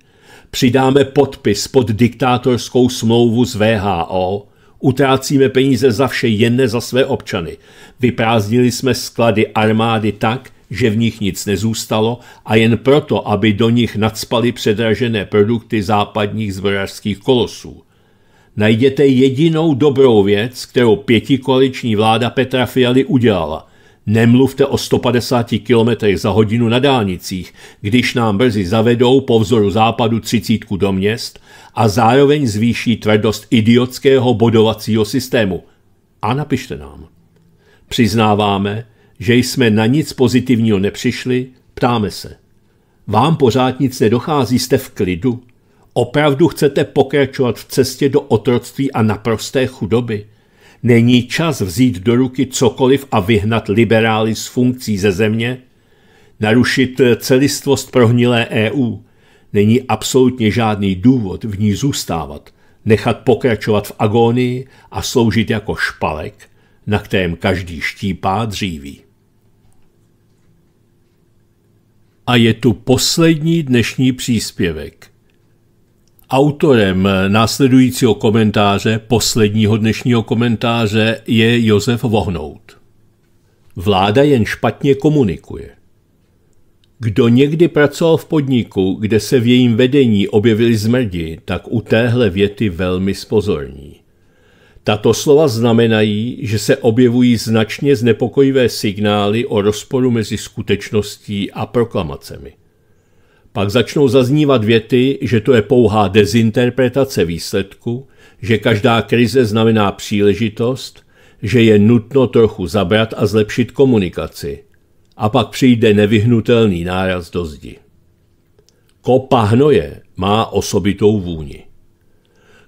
přidáme podpis pod diktátorskou smlouvu z VHO, utrácíme peníze za vše jen za své občany. Vyprázdnili jsme sklady armády tak, že v nich nic nezůstalo a jen proto, aby do nich nadspali předražené produkty západních zbrojařských kolosů. Najděte jedinou dobrou věc, kterou pětikoaliční vláda Petra Fialy udělala. Nemluvte o 150 km za hodinu na dálnicích, když nám brzy zavedou po vzoru západu třicítku do měst a zároveň zvýší tvrdost idiotského bodovacího systému. A napište nám. Přiznáváme, že jsme na nic pozitivního nepřišli, ptáme se. Vám pořád nic nedochází, jste v klidu? Opravdu chcete pokračovat v cestě do otroctví a naprosté chudoby? není čas vzít do ruky cokoliv a vyhnat liberály z funkcí ze země? Narušit eh, celistvost prohnilé EU? Není absolutně žádný důvod v ní zůstávat, nechat pokračovat v agónii a sloužit jako špalek, na kterém každý štípá dříví. A je tu poslední dnešní příspěvek – Autorem následujícího komentáře, posledního dnešního komentáře, je Josef Vohnout. Vláda jen špatně komunikuje. Kdo někdy pracoval v podniku, kde se v jejím vedení objevili zmrdi, tak u téhle věty velmi spozorní. Tato slova znamenají, že se objevují značně znepokojivé signály o rozporu mezi skutečností a proklamacemi – pak začnou zaznívat věty, že to je pouhá dezinterpretace výsledku, že každá krize znamená příležitost, že je nutno trochu zabrat a zlepšit komunikaci. A pak přijde nevyhnutelný náraz do zdi. Kopa hnoje má osobitou vůni.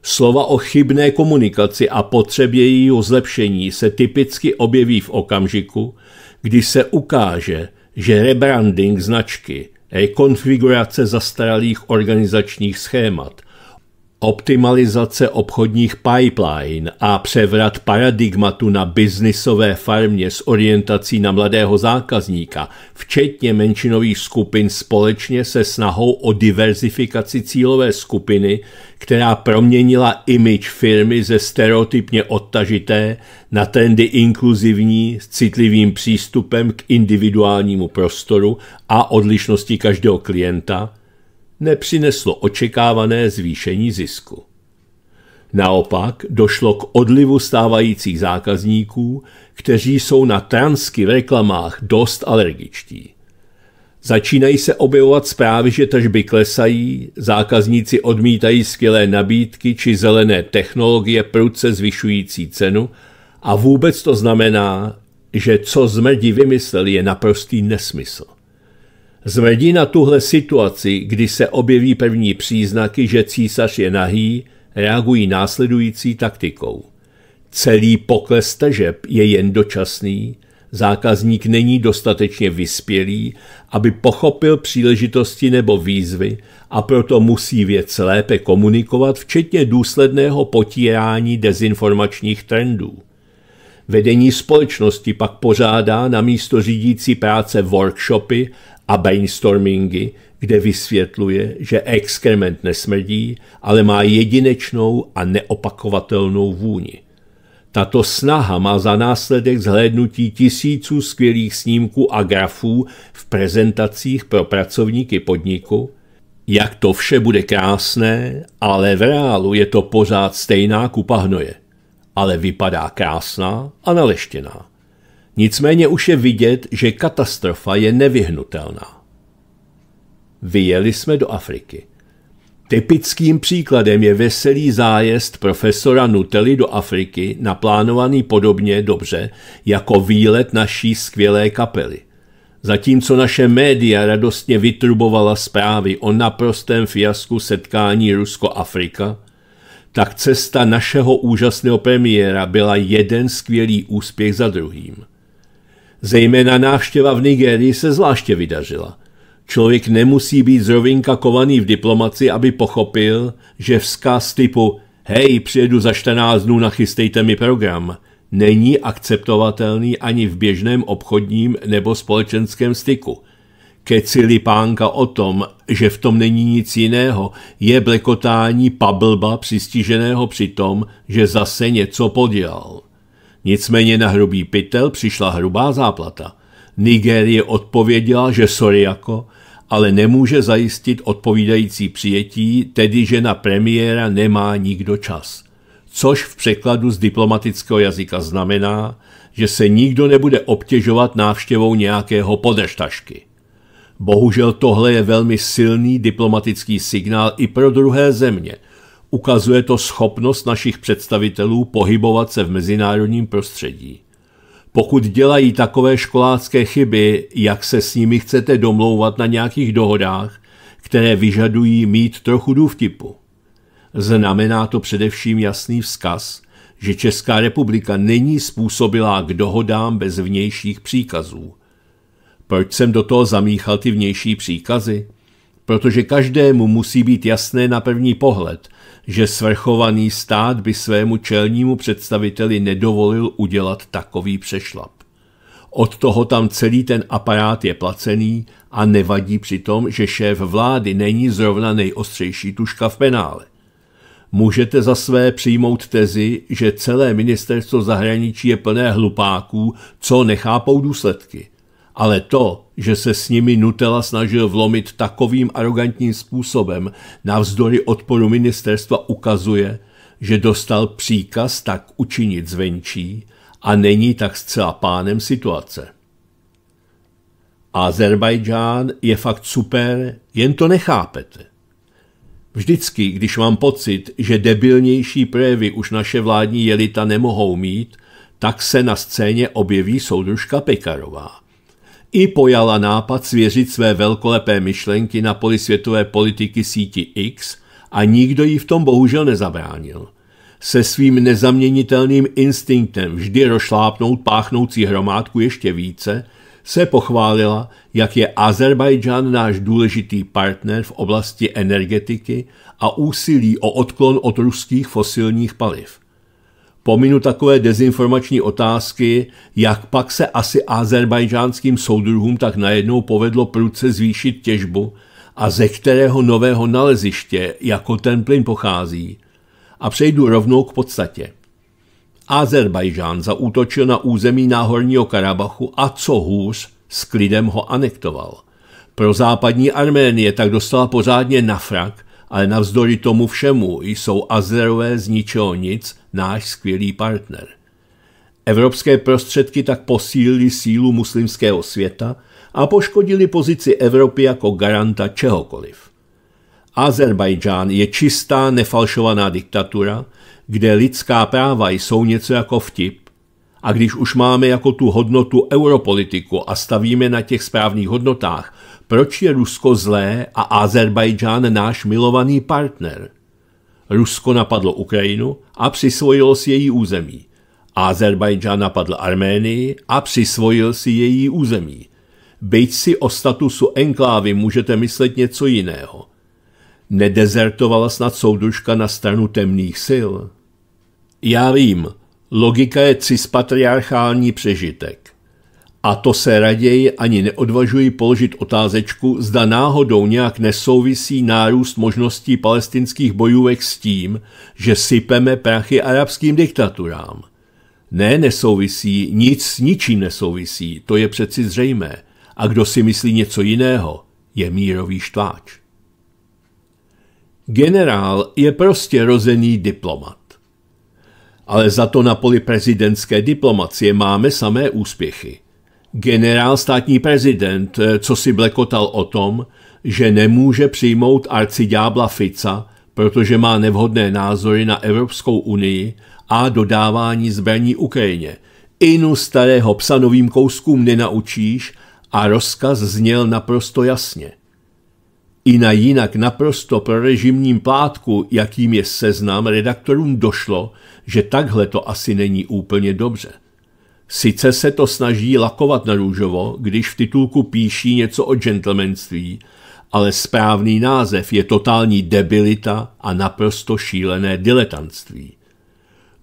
Slova o chybné komunikaci a potřebě jejího zlepšení se typicky objeví v okamžiku, kdy se ukáže, že rebranding značky rekonfigurace zastaralých organizačních schémat – Optimalizace obchodních pipeline a převrat paradigmatu na biznisové farmě s orientací na mladého zákazníka, včetně menšinových skupin společně se snahou o diverzifikaci cílové skupiny, která proměnila image firmy ze stereotypně odtažité na trendy inkluzivní s citlivým přístupem k individuálnímu prostoru a odlišnosti každého klienta – nepřineslo očekávané zvýšení zisku. Naopak došlo k odlivu stávajících zákazníků, kteří jsou na transky v reklamách dost alergičtí. Začínají se objevovat zprávy, že tržby klesají, zákazníci odmítají skvělé nabídky či zelené technologie prudce zvyšující cenu a vůbec to znamená, že co zmrdi vymyslel je naprostý nesmysl. Zvedí na tuhle situaci, kdy se objeví první příznaky, že císař je nahý, reagují následující taktikou. Celý pokles tržeb je jen dočasný, zákazník není dostatečně vyspělý, aby pochopil příležitosti nebo výzvy a proto musí věc lépe komunikovat, včetně důsledného potírání dezinformačních trendů. Vedení společnosti pak pořádá na místo řídící práce workshopy a brainstormingy, kde vysvětluje, že exkrement nesmrdí, ale má jedinečnou a neopakovatelnou vůni. Tato snaha má za následek zhlédnutí tisíců skvělých snímků a grafů v prezentacích pro pracovníky podniku, jak to vše bude krásné, ale v reálu je to pořád stejná kupa hnoje. Ale vypadá krásná a naleštěná. Nicméně už je vidět, že katastrofa je nevyhnutelná. Vyjeli jsme do Afriky. Typickým příkladem je veselý zájezd profesora Nutely do Afriky, naplánovaný podobně dobře jako výlet naší skvělé kapely. Zatímco naše média radostně vytrubovala zprávy o naprostém fiasku setkání Rusko-Afrika, tak cesta našeho úžasného premiéra byla jeden skvělý úspěch za druhým – Zejména návštěva v Nigérii se zvláště vydařila. Člověk nemusí být zrovinka kovaný v diplomaci, aby pochopil, že vzkaz typu hej, přijedu za 14 dnů, nachystejte mi program, není akceptovatelný ani v běžném obchodním nebo společenském styku. Kecili pánka o tom, že v tom není nic jiného, je blekotání pablba přistiženého při tom, že zase něco podělal. Nicméně na hrubý pytel přišla hrubá záplata. Nigérie odpověděla, že sorry jako, ale nemůže zajistit odpovídající přijetí, tedy že na premiéra nemá nikdo čas. Což v překladu z diplomatického jazyka znamená, že se nikdo nebude obtěžovat návštěvou nějakého podeštašky. Bohužel tohle je velmi silný diplomatický signál i pro druhé země – Ukazuje to schopnost našich představitelů pohybovat se v mezinárodním prostředí. Pokud dělají takové školácké chyby, jak se s nimi chcete domlouvat na nějakých dohodách, které vyžadují mít trochu důvtipu? Znamená to především jasný vzkaz, že Česká republika není způsobilá k dohodám bez vnějších příkazů. Proč jsem do toho zamíchal ty vnější příkazy? Protože každému musí být jasné na první pohled – že svrchovaný stát by svému čelnímu představiteli nedovolil udělat takový přešlap. Od toho tam celý ten aparát je placený a nevadí přitom, že šéf vlády není zrovna nejostřejší tuška v penále. Můžete za své přijmout tezi, že celé ministerstvo zahraničí je plné hlupáků, co nechápou důsledky. Ale to, že se s nimi Nutella snažil vlomit takovým arrogantním způsobem navzdory odporu ministerstva ukazuje, že dostal příkaz tak učinit zvenčí a není tak zcela pánem situace. Azerbajdžán je fakt super, jen to nechápete. Vždycky, když mám pocit, že debilnější projevy už naše vládní jelita nemohou mít, tak se na scéně objeví soudružka Pekarová i pojala nápad svěřit své velkolepé myšlenky na poli světové politiky síti X a nikdo jí v tom bohužel nezabránil. Se svým nezaměnitelným instinktem vždy rošlápnout páchnoucí hromádku ještě více, se pochválila, jak je Azerbajdžan náš důležitý partner v oblasti energetiky a úsilí o odklon od ruských fosilních paliv. Pominu takové dezinformační otázky, jak pak se asi azerbajžánským soudruhům tak najednou povedlo prudce zvýšit těžbu a ze kterého nového naleziště jako ten plyn pochází. A přejdu rovnou k podstatě. Azerbajžán zaútočil na území Náhorního Karabachu a co hůř, s klidem ho anektoval. Pro západní Arménie tak dostala pořádně na frak ale navzdory tomu všemu jsou Azerové z ničeho nic náš skvělý partner. Evropské prostředky tak posílily sílu muslimského světa a poškodili pozici Evropy jako garanta čehokoliv. Azerbajdžán je čistá, nefalšovaná diktatura, kde lidská práva jsou něco jako vtip a když už máme jako tu hodnotu europolitiku a stavíme na těch správných hodnotách, proč je Rusko zlé a Azerbajdžán náš milovaný partner. Rusko napadlo Ukrajinu a přisvojilo si její území. Azerbajdžán napadl Arménii a přisvojil si její území. Byť si o statusu enklávy můžete myslet něco jiného. Nedezertovala snad soudružka na stranu temných sil? Já vím, logika je cispatriarchální přežitek. A to se raději ani neodvažuji položit otázečku, zda náhodou nějak nesouvisí nárůst možností palestinských bojůvek s tím, že sypeme prachy arabským diktaturám. Ne, nesouvisí, nic s ničím nesouvisí, to je přeci zřejmé. A kdo si myslí něco jiného, je mírový štváč. Generál je prostě rozený diplomat. Ale za to na poli prezidentské diplomacie máme samé úspěchy – Generál státní prezident, eh, co si blekotal o tom, že nemůže přijmout arciďábla Fica, protože má nevhodné názory na Evropskou unii a dodávání zbraní Ukrajině. Inu starého psa novým kouskům nenaučíš a rozkaz zněl naprosto jasně. I na jinak naprosto pro režimním plátku, jakým je seznam, redaktorům došlo, že takhle to asi není úplně dobře. Sice se to snaží lakovat na růžovo, když v titulku píší něco o gentlemanství, ale správný název je totální debilita a naprosto šílené diletantství.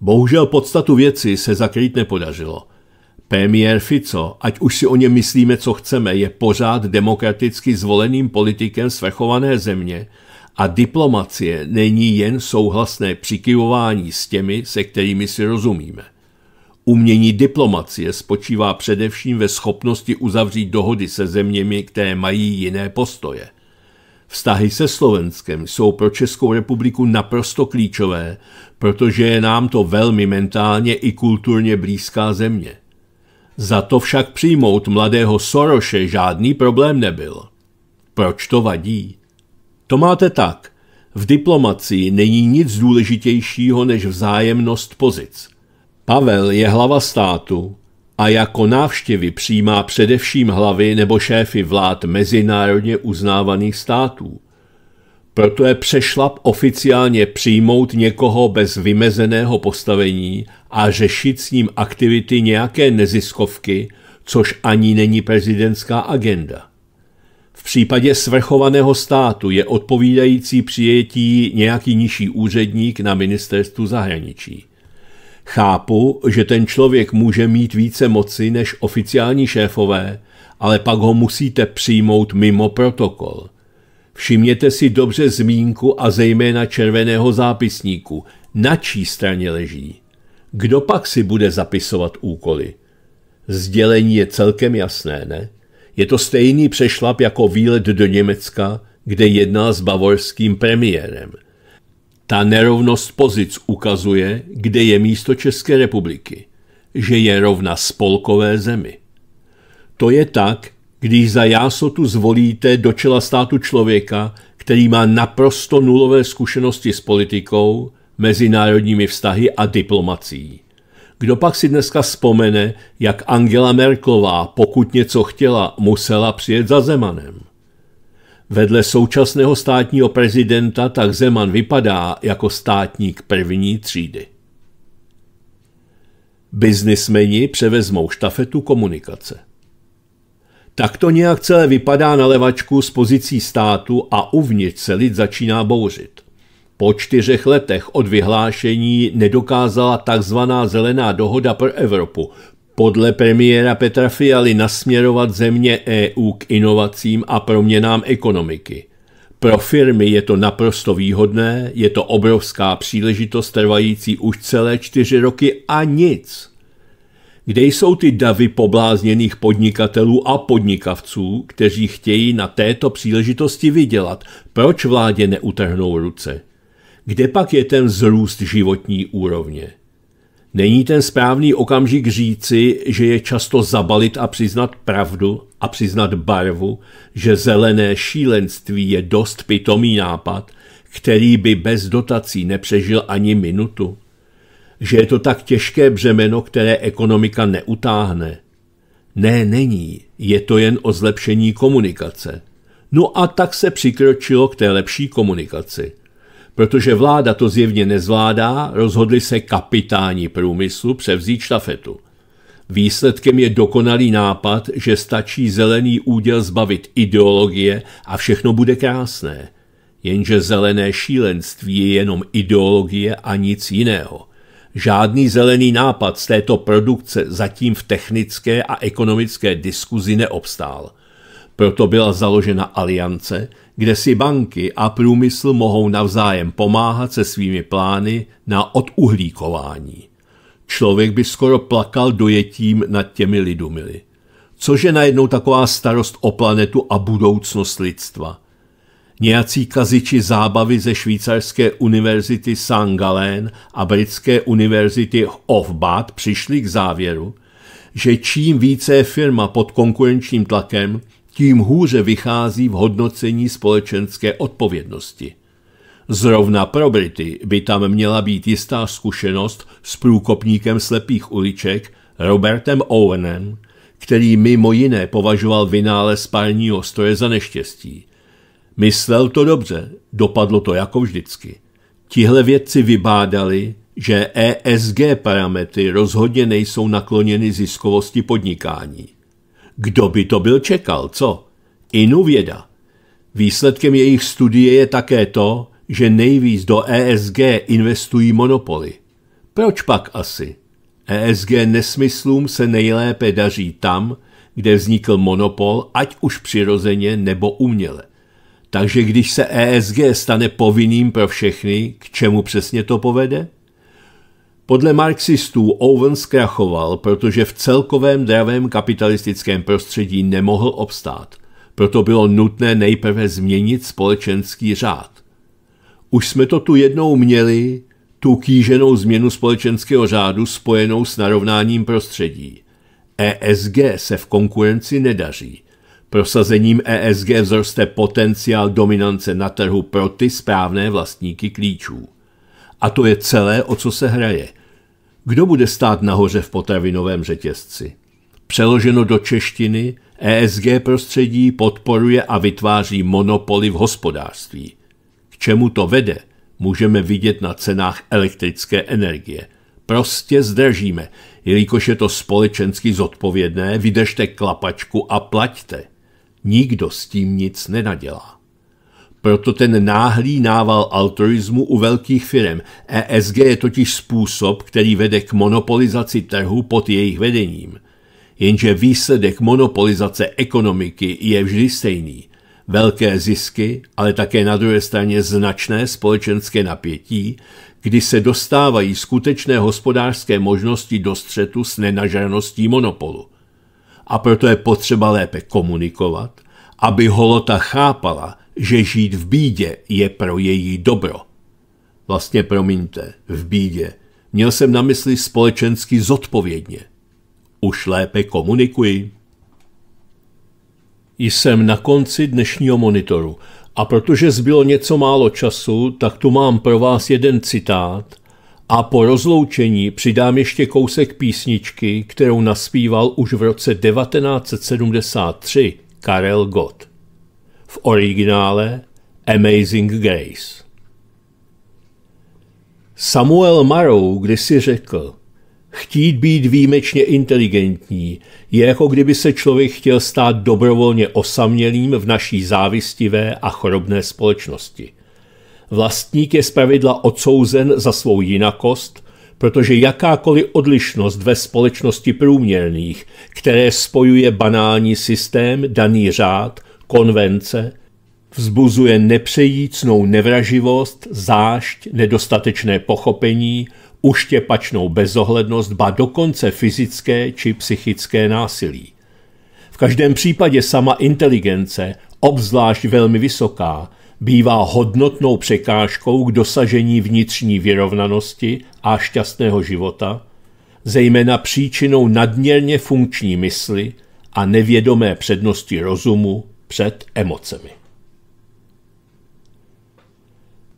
Bohužel podstatu věci se zakrýt nepodařilo. Premiér Fico, ať už si o něm myslíme, co chceme, je pořád demokraticky zvoleným politikem svrchované země a diplomacie není jen souhlasné přikyvování s těmi, se kterými si rozumíme. Umění diplomacie spočívá především ve schopnosti uzavřít dohody se zeměmi, které mají jiné postoje. Vztahy se Slovenskem jsou pro Českou republiku naprosto klíčové, protože je nám to velmi mentálně i kulturně blízká země. Za to však přijmout mladého Soroše žádný problém nebyl. Proč to vadí? To máte tak. V diplomacii není nic důležitějšího než vzájemnost pozic – Pavel je hlava státu a jako návštěvy přijímá především hlavy nebo šéfy vlád mezinárodně uznávaných států. Proto je přešlap oficiálně přijmout někoho bez vymezeného postavení a řešit s ním aktivity nějaké neziskovky, což ani není prezidentská agenda. V případě svrchovaného státu je odpovídající přijetí nějaký nižší úředník na ministerstvu zahraničí. Chápu, že ten člověk může mít více moci než oficiální šéfové, ale pak ho musíte přijmout mimo protokol. Všimněte si dobře zmínku a zejména červeného zápisníku, na čí straně leží. Kdo pak si bude zapisovat úkoly? Sdělení je celkem jasné, ne? Je to stejný přešlap jako výlet do Německa, kde jedná s bavorským premiérem – ta nerovnost pozic ukazuje, kde je místo České republiky, že je rovna spolkové zemi. To je tak, když za jásotu zvolíte do čela státu člověka, který má naprosto nulové zkušenosti s politikou, mezinárodními vztahy a diplomací. Kdo pak si dneska vzpomene, jak Angela Merklová, pokud něco chtěla, musela přijet za Zemanem? Vedle současného státního prezidenta tak Zeman vypadá jako státník první třídy. Biznismeni převezmou štafetu komunikace. Tak to nějak celé vypadá na levačku z pozicí státu a uvnitř se lid začíná bouřit. Po čtyřech letech od vyhlášení nedokázala takzvaná zelená dohoda pro Evropu podle premiéra Petra Fialy nasměrovat země EU k inovacím a proměnám ekonomiky. Pro firmy je to naprosto výhodné, je to obrovská příležitost trvající už celé čtyři roky a nic. Kde jsou ty davy poblázněných podnikatelů a podnikavců, kteří chtějí na této příležitosti vydělat? Proč vládě neutrhnou ruce? Kde pak je ten vzrůst životní úrovně? Není ten správný okamžik říci, že je často zabalit a přiznat pravdu a přiznat barvu, že zelené šílenství je dost pitomý nápad, který by bez dotací nepřežil ani minutu? Že je to tak těžké břemeno, které ekonomika neutáhne? Ne, není, je to jen o zlepšení komunikace. No a tak se přikročilo k té lepší komunikaci. Protože vláda to zjevně nezvládá, rozhodli se kapitáni průmyslu převzít štafetu. Výsledkem je dokonalý nápad, že stačí zelený úděl zbavit ideologie a všechno bude krásné. Jenže zelené šílenství je jenom ideologie a nic jiného. Žádný zelený nápad z této produkce zatím v technické a ekonomické diskuzi neobstál. Proto byla založena aliance, kde si banky a průmysl mohou navzájem pomáhat se svými plány na oduhlíkování. Člověk by skoro plakal dojetím nad těmi lidumily. Cože najednou taková starost o planetu a budoucnost lidstva? Nějací kaziči zábavy ze švýcarské univerzity St. Gallen a britské univerzity Hofbad přišli k závěru, že čím více je firma pod konkurenčním tlakem, tím hůře vychází v hodnocení společenské odpovědnosti. Zrovna pro Brity by tam měla být jistá zkušenost s průkopníkem slepých uliček Robertem Owenem, který mimo jiné považoval vynález spálního stroje za neštěstí. Myslel to dobře, dopadlo to jako vždycky. Tihle vědci vybádali, že ESG parametry rozhodně nejsou nakloněny ziskovosti podnikání. Kdo by to byl čekal, co? Inu věda. Výsledkem jejich studie je také to, že nejvíc do ESG investují monopoly. Proč pak asi? ESG nesmyslům se nejlépe daří tam, kde vznikl monopol, ať už přirozeně nebo uměle. Takže když se ESG stane povinným pro všechny, k čemu přesně to povede? Podle marxistů Owen zkrachoval, protože v celkovém dravém kapitalistickém prostředí nemohl obstát. Proto bylo nutné nejprve změnit společenský řád. Už jsme to tu jednou měli, tu kýženou změnu společenského řádu spojenou s narovnáním prostředí. ESG se v konkurenci nedaří. Prosazením ESG vzroste potenciál dominance na trhu pro ty správné vlastníky klíčů. A to je celé, o co se hraje. Kdo bude stát nahoře v potravinovém řetězci? Přeloženo do češtiny, ESG prostředí podporuje a vytváří monopoly v hospodářství. K čemu to vede, můžeme vidět na cenách elektrické energie. Prostě zdržíme. jelikož je to společensky zodpovědné, vydržte klapačku a plaťte. Nikdo s tím nic nenadělá. Proto ten náhlý nával altruismu u velkých firm. ESG je totiž způsob, který vede k monopolizaci trhu pod jejich vedením. Jenže výsledek monopolizace ekonomiky je vždy stejný. Velké zisky, ale také na druhé straně značné společenské napětí, kdy se dostávají skutečné hospodářské možnosti do střetu s nenažraností monopolu. A proto je potřeba lépe komunikovat – aby holota chápala, že žít v bídě je pro její dobro. Vlastně promiňte, v bídě. Měl jsem na mysli společensky zodpovědně. Už lépe komunikuji. Jsem na konci dnešního monitoru a protože zbylo něco málo času, tak tu mám pro vás jeden citát a po rozloučení přidám ještě kousek písničky, kterou naspíval už v roce 1973 Karel Gott. V originále Amazing Grace. Samuel Marou kdysi řekl, chtít být výjimečně inteligentní je jako kdyby se člověk chtěl stát dobrovolně osamělým v naší závistivé a chorobné společnosti. Vlastník je zpravidla odsouzen za svou jinakost – protože jakákoliv odlišnost ve společnosti průměrných, které spojuje banální systém, daný řád, konvence, vzbuzuje nepřejícnou nevraživost, zášť, nedostatečné pochopení, uštěpačnou bezohlednost, ba dokonce fyzické či psychické násilí. V každém případě sama inteligence, obzvlášť velmi vysoká, bývá hodnotnou překážkou k dosažení vnitřní vyrovnanosti a šťastného života, zejména příčinou nadměrně funkční mysli a nevědomé přednosti rozumu před emocemi.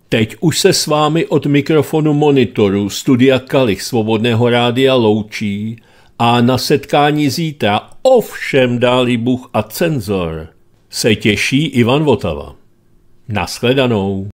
Teď už se s vámi od mikrofonu monitoru Studia Kalich Svobodného rádia loučí a na setkání zítra ovšem dálí Bůh a cenzor se těší Ivan Votava. Naschledanou.